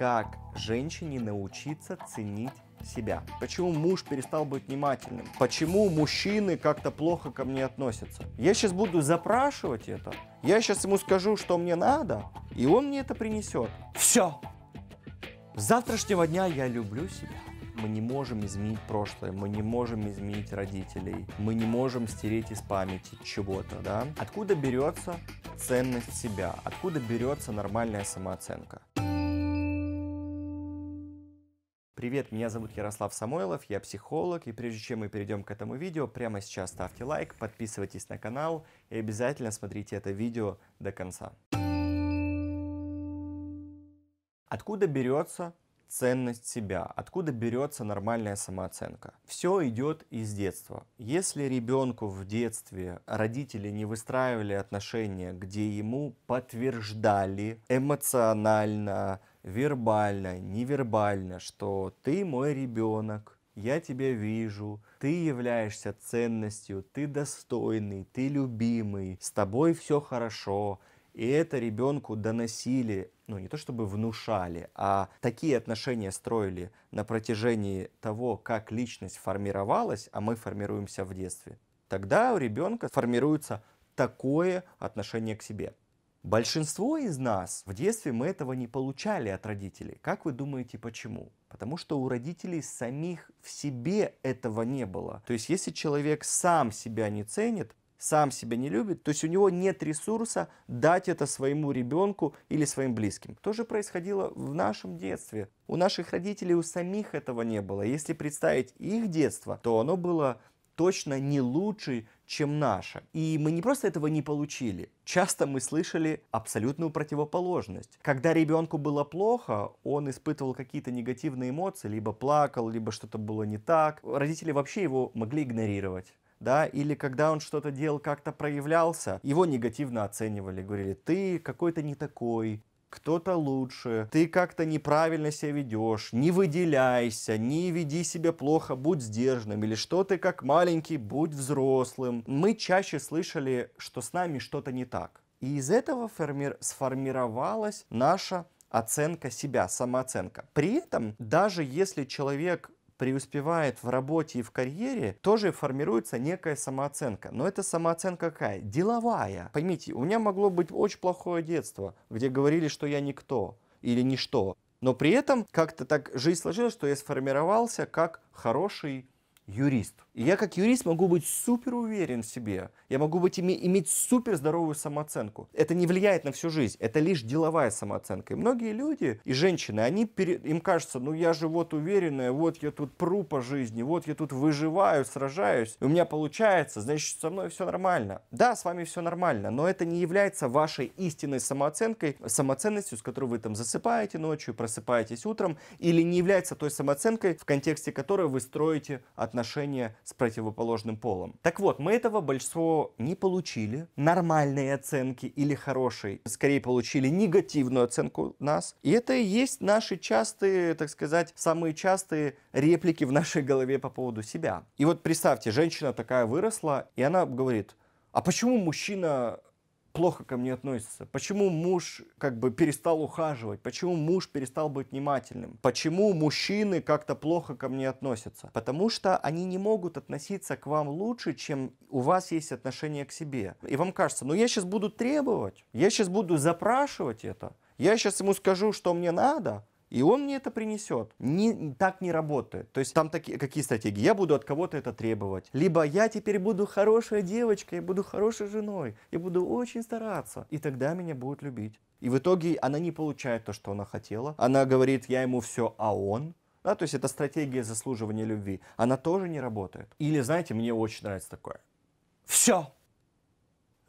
как женщине научиться ценить себя. Почему муж перестал быть внимательным? Почему мужчины как-то плохо ко мне относятся? Я сейчас буду запрашивать это. Я сейчас ему скажу, что мне надо, и он мне это принесет. Все. С завтрашнего дня я люблю себя. Мы не можем изменить прошлое, мы не можем изменить родителей, мы не можем стереть из памяти чего-то, да? Откуда берется ценность себя? Откуда берется нормальная самооценка? Привет, меня зовут Ярослав Самойлов, я психолог, и прежде чем мы перейдем к этому видео, прямо сейчас ставьте лайк, подписывайтесь на канал и обязательно смотрите это видео до конца. Откуда берется ценность себя, откуда берется нормальная самооценка. Все идет из детства. Если ребенку в детстве родители не выстраивали отношения, где ему подтверждали эмоционально, вербально, невербально, что ты мой ребенок, я тебя вижу, ты являешься ценностью, ты достойный, ты любимый, с тобой все хорошо. И это ребенку доносили, ну не то чтобы внушали, а такие отношения строили на протяжении того, как личность формировалась, а мы формируемся в детстве. Тогда у ребенка формируется такое отношение к себе. Большинство из нас в детстве мы этого не получали от родителей. Как вы думаете, почему? Потому что у родителей самих в себе этого не было. То есть, если человек сам себя не ценит, сам себя не любит, то есть у него нет ресурса дать это своему ребенку или своим близким. То же происходило в нашем детстве. У наших родителей у самих этого не было. Если представить их детство, то оно было точно не лучше, чем наша. И мы не просто этого не получили, часто мы слышали абсолютную противоположность. Когда ребенку было плохо, он испытывал какие-то негативные эмоции, либо плакал, либо что-то было не так. Родители вообще его могли игнорировать да, или когда он что-то делал, как-то проявлялся, его негативно оценивали, говорили, ты какой-то не такой, кто-то лучше, ты как-то неправильно себя ведешь, не выделяйся, не веди себя плохо, будь сдержанным, или что ты как маленький, будь взрослым. Мы чаще слышали, что с нами что-то не так. И из этого форми... сформировалась наша оценка себя, самооценка. При этом, даже если человек преуспевает в работе и в карьере, тоже формируется некая самооценка. Но эта самооценка какая? Деловая. Поймите, у меня могло быть очень плохое детство, где говорили, что я никто или ничто. Но при этом как-то так жизнь сложилась, что я сформировался как хороший юрист. И я как юрист могу быть супер уверен в себе. Я могу быть, име, иметь супер здоровую самооценку. Это не влияет на всю жизнь. Это лишь деловая самооценка. И многие люди и женщины, они пере, им кажется, ну я же вот уверенная, вот я тут пру по жизни, вот я тут выживаю, сражаюсь, у меня получается, значит со мной все нормально. Да, с вами все нормально, но это не является вашей истинной самооценкой, самоценностью, с которой вы там засыпаете ночью, просыпаетесь утром, или не является той самооценкой, в контексте которой вы строите отношения отношения с противоположным полом. Так вот, мы этого большинство не получили, нормальные оценки или хорошие, скорее получили негативную оценку нас. И это и есть наши частые, так сказать, самые частые реплики в нашей голове по поводу себя. И вот представьте, женщина такая выросла, и она говорит, а почему мужчина плохо ко мне относится? Почему муж как бы перестал ухаживать? Почему муж перестал быть внимательным? Почему мужчины как-то плохо ко мне относятся? Потому что они не могут относиться к вам лучше, чем у вас есть отношение к себе. И вам кажется, ну я сейчас буду требовать, я сейчас буду запрашивать это, я сейчас ему скажу, что мне надо, и он мне это принесет. Не, так не работает. То есть там такие, какие стратегии? Я буду от кого-то это требовать. Либо я теперь буду хорошая девочка, я буду хорошей женой, и буду очень стараться. И тогда меня будут любить. И в итоге она не получает то, что она хотела. Она говорит, я ему все, а он. Да, то есть это стратегия заслуживания любви. Она тоже не работает. Или, знаете, мне очень нравится такое. Все.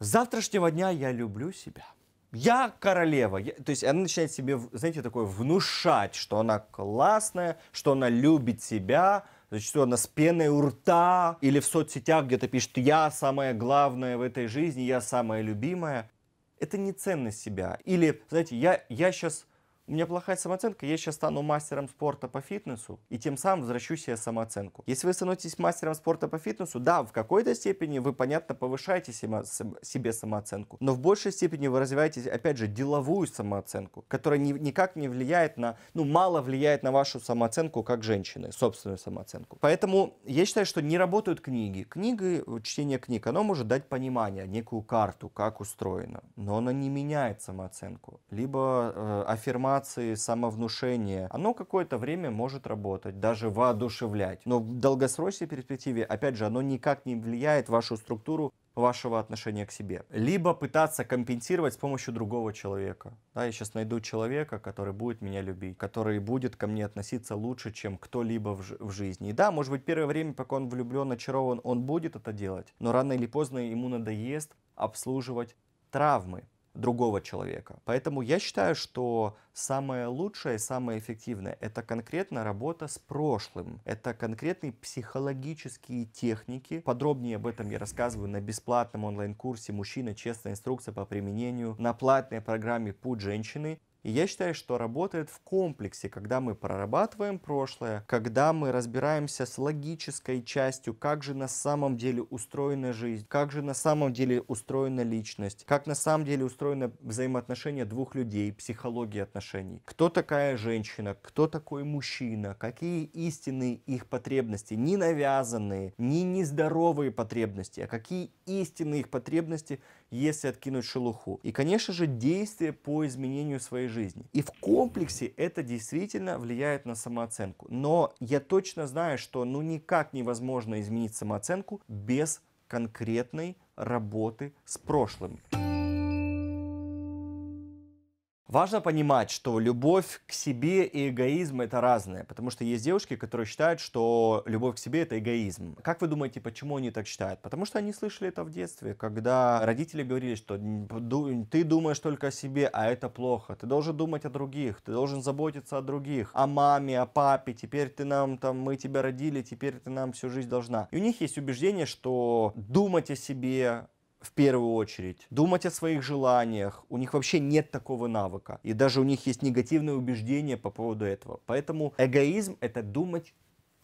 С завтрашнего дня я люблю себя я королева. Я, то есть она начинает себе, знаете, такое внушать, что она классная, что она любит себя, что она с пеной у рта или в соцсетях где-то пишет «я самое главное в этой жизни, я самая любимая». Это не ценность себя. Или, знаете, я, я сейчас у меня плохая самооценка, я сейчас стану мастером спорта по фитнесу, и тем самым возвращу себе самооценку. Если вы становитесь мастером спорта по фитнесу, да, в какой-то степени вы, понятно, повышаете себе самооценку, но в большей степени вы развиваете, опять же, деловую самооценку, которая ни, никак не влияет на, ну, мало влияет на вашу самооценку как женщины, собственную самооценку. Поэтому я считаю, что не работают книги. Книги, чтение книг, оно может дать понимание, некую карту, как устроено, но оно не меняет самооценку. Либо э, аффирмация аффирмации, самовнушение, оно какое-то время может работать, даже воодушевлять. Но в долгосрочной перспективе, опять же, оно никак не влияет вашу структуру вашего отношения к себе. Либо пытаться компенсировать с помощью другого человека. Да, я сейчас найду человека, который будет меня любить, который будет ко мне относиться лучше, чем кто-либо в, в жизни. И да, может быть, первое время, пока он влюблен, очарован, он будет это делать, но рано или поздно ему надоест обслуживать травмы другого человека. Поэтому я считаю, что самое лучшее, самое эффективное – это конкретно работа с прошлым. Это конкретные психологические техники. Подробнее об этом я рассказываю на бесплатном онлайн-курсе «Мужчина. Честная инструкция по применению» на платной программе «Путь женщины». И я считаю, что работает в комплексе, когда мы прорабатываем прошлое, когда мы разбираемся с логической частью, как же на самом деле устроена жизнь, как же на самом деле устроена личность, как на самом деле устроено взаимоотношения двух людей, психология отношений. Кто такая женщина, кто такой мужчина, какие истинные их потребности, не навязанные, не нездоровые потребности, а какие истинные их потребности, если откинуть шелуху. И, конечно же, действия по изменению своей жизни. И в комплексе это действительно влияет на самооценку. Но я точно знаю, что ну никак невозможно изменить самооценку без конкретной работы с прошлым. Важно понимать, что любовь к себе и эгоизм это разное, потому что есть девушки, которые считают, что любовь к себе это эгоизм. Как вы думаете, почему они так считают? Потому что они слышали это в детстве, когда родители говорили, что ты думаешь только о себе, а это плохо. Ты должен думать о других, ты должен заботиться о других, о маме, о папе. Теперь ты нам там, мы тебя родили, теперь ты нам всю жизнь должна. И у них есть убеждение, что думать о себе, в первую очередь, думать о своих желаниях. У них вообще нет такого навыка. И даже у них есть негативные убеждения по поводу этого. Поэтому эгоизм — это думать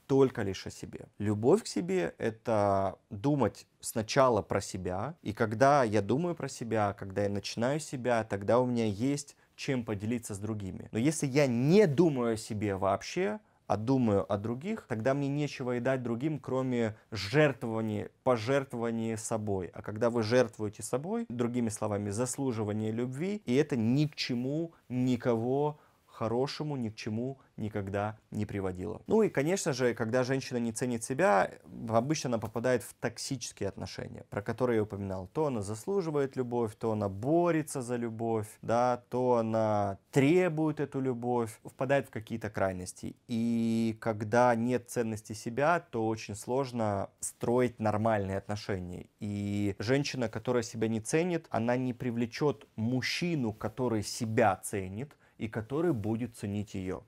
только лишь о себе. Любовь к себе — это думать сначала про себя. И когда я думаю про себя, когда я начинаю себя, тогда у меня есть чем поделиться с другими. Но если я не думаю о себе вообще, а думаю о других, тогда мне нечего и дать другим, кроме жертвования, пожертвования собой. А когда вы жертвуете собой, другими словами, заслуживание любви, и это ни к чему никого хорошему ни к чему никогда не приводило. Ну и, конечно же, когда женщина не ценит себя, обычно она попадает в токсические отношения, про которые я упоминал. То она заслуживает любовь, то она борется за любовь, да, то она требует эту любовь, впадает в какие-то крайности. И когда нет ценности себя, то очень сложно строить нормальные отношения. И женщина, которая себя не ценит, она не привлечет мужчину, который себя ценит, и который будет ценить ее.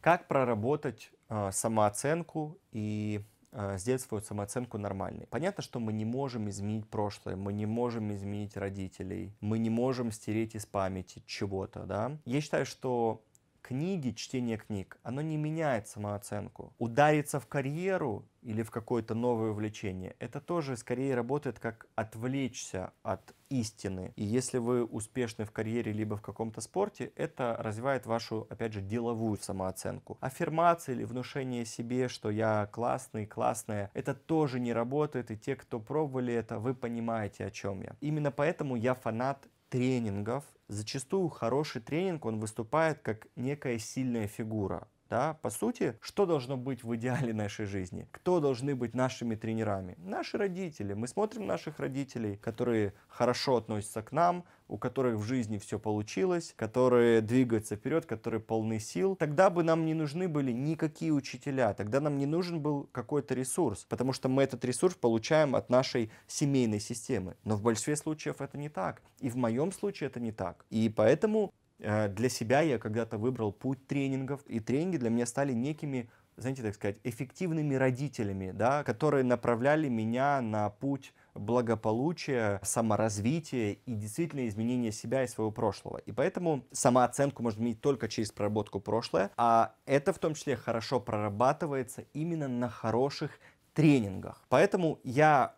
Как проработать э, самооценку и э, сделать свою самооценку нормальной. Понятно, что мы не можем изменить прошлое, мы не можем изменить родителей, мы не можем стереть из памяти чего-то, да. Я считаю, что книги, чтение книг, оно не меняет самооценку. Удариться в карьеру или в какое-то новое увлечение, это тоже скорее работает как отвлечься от истины. И если вы успешны в карьере либо в каком-то спорте, это развивает вашу, опять же, деловую самооценку. Аффирмация или внушение себе, что я классный, классная, это тоже не работает. И те, кто пробовали это, вы понимаете, о чем я. Именно поэтому я фанат тренингов, зачастую хороший тренинг, он выступает как некая сильная фигура. Да? По сути, что должно быть в идеале нашей жизни? Кто должны быть нашими тренерами? Наши родители. Мы смотрим наших родителей, которые хорошо относятся к нам, у которых в жизни все получилось, которые двигаются вперед, которые полны сил. Тогда бы нам не нужны были никакие учителя, тогда нам не нужен был какой-то ресурс, потому что мы этот ресурс получаем от нашей семейной системы. Но в большинстве случаев это не так. И в моем случае это не так. И поэтому Э, для себя я когда-то выбрал путь тренингов, и тренинги для меня стали некими, знаете, так сказать, эффективными родителями, да, которые направляли меня на путь благополучия, саморазвития и действительно изменения себя и своего прошлого. И поэтому самооценку можно иметь только через проработку прошлое, а это в том числе хорошо прорабатывается именно на хороших тренингах. Поэтому я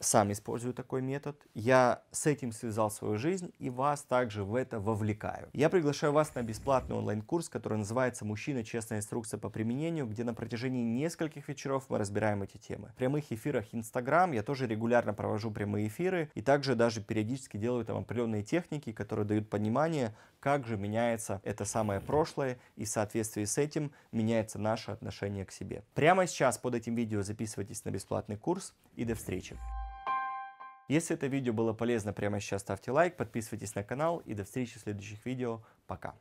сам использую такой метод. Я с этим связал свою жизнь и вас также в это вовлекаю. Я приглашаю вас на бесплатный онлайн-курс, который называется «Мужчина. Честная инструкция по применению», где на протяжении нескольких вечеров мы разбираем эти темы. В прямых эфирах Инстаграм я тоже регулярно провожу прямые эфиры и также даже периодически делаю там определенные техники, которые дают понимание, как же меняется это самое прошлое, и в соответствии с этим меняется наше отношение к себе. Прямо сейчас под этим видео записывайтесь на бесплатный курс, и до встречи! Если это видео было полезно, прямо сейчас ставьте лайк, подписывайтесь на канал, и до встречи в следующих видео. Пока!